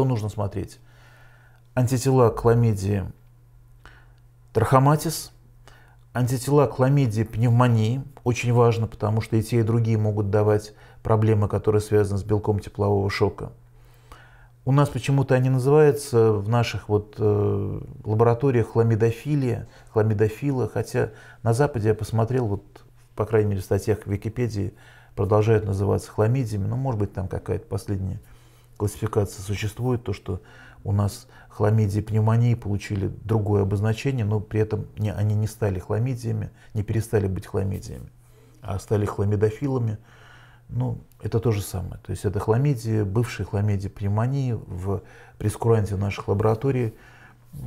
что нужно смотреть? Антитела к хламидии трахоматис, антитела к хламидии пневмонии, очень важно, потому что и те, и другие могут давать проблемы, которые связаны с белком теплового шока. У нас почему-то они называются в наших вот, э, лабораториях хламидофилия, хламидофила, хотя на Западе я посмотрел, вот, по крайней мере, в статьях в Википедии продолжают называться хламидиями, но, ну, может быть, там какая-то последняя классификация существует, то, что у нас хламидии пневмонии получили другое обозначение, но при этом не, они не стали хламидиями, не перестали быть хламидиями, а стали хламидофилами. Ну, это то же самое. То есть это хламидии, бывшие хламидии пневмонии в прескуранте наших лабораторий.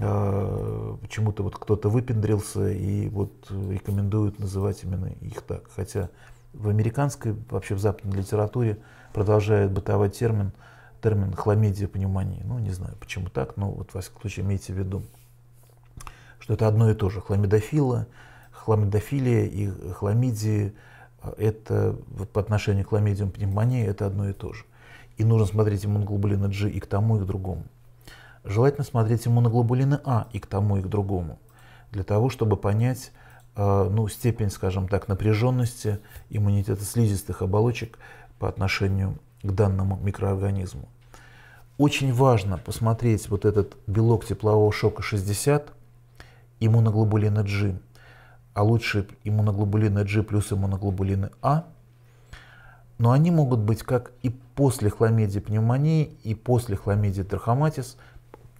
Э, почему-то вот кто-то выпендрился и вот рекомендуют называть именно их так. Хотя в американской, вообще в западной литературе продолжает бытовать термин – термин хламидия пневмонии. Ну, не знаю, почему так, но вот, во всяком случае, имейте в виду, что это одно и то же. Хламидофила, хламидофилия и хламидии э, – это по отношению к хламидиям пневмонии – это одно и то же. И нужно смотреть иммуноглобулины G и к тому, и к другому. Желательно смотреть иммуноглобулины А и к тому, и к другому, для того, чтобы понять, э, ну, степень, скажем так, напряженности иммунитета слизистых оболочек по отношению к данному микроорганизму. Очень важно посмотреть вот этот белок теплового шока 60, иммуноглобулина G, а лучше иммуноглобулина G плюс иммуноглобулины А, но они могут быть как и после хламидии пневмонии, и после хламидии трахоматис.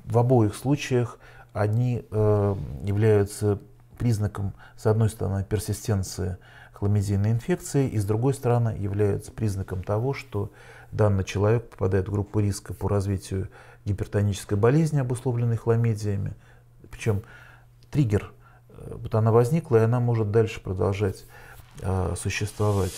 В обоих случаях они э, являются признаком, с одной стороны, персистенции хламидийной инфекции, и с другой стороны, является признаком того, что данный человек попадает в группу риска по развитию гипертонической болезни, обусловленной хламидиями. Причем триггер, э, вот она возникла, и она может дальше продолжать э, существовать.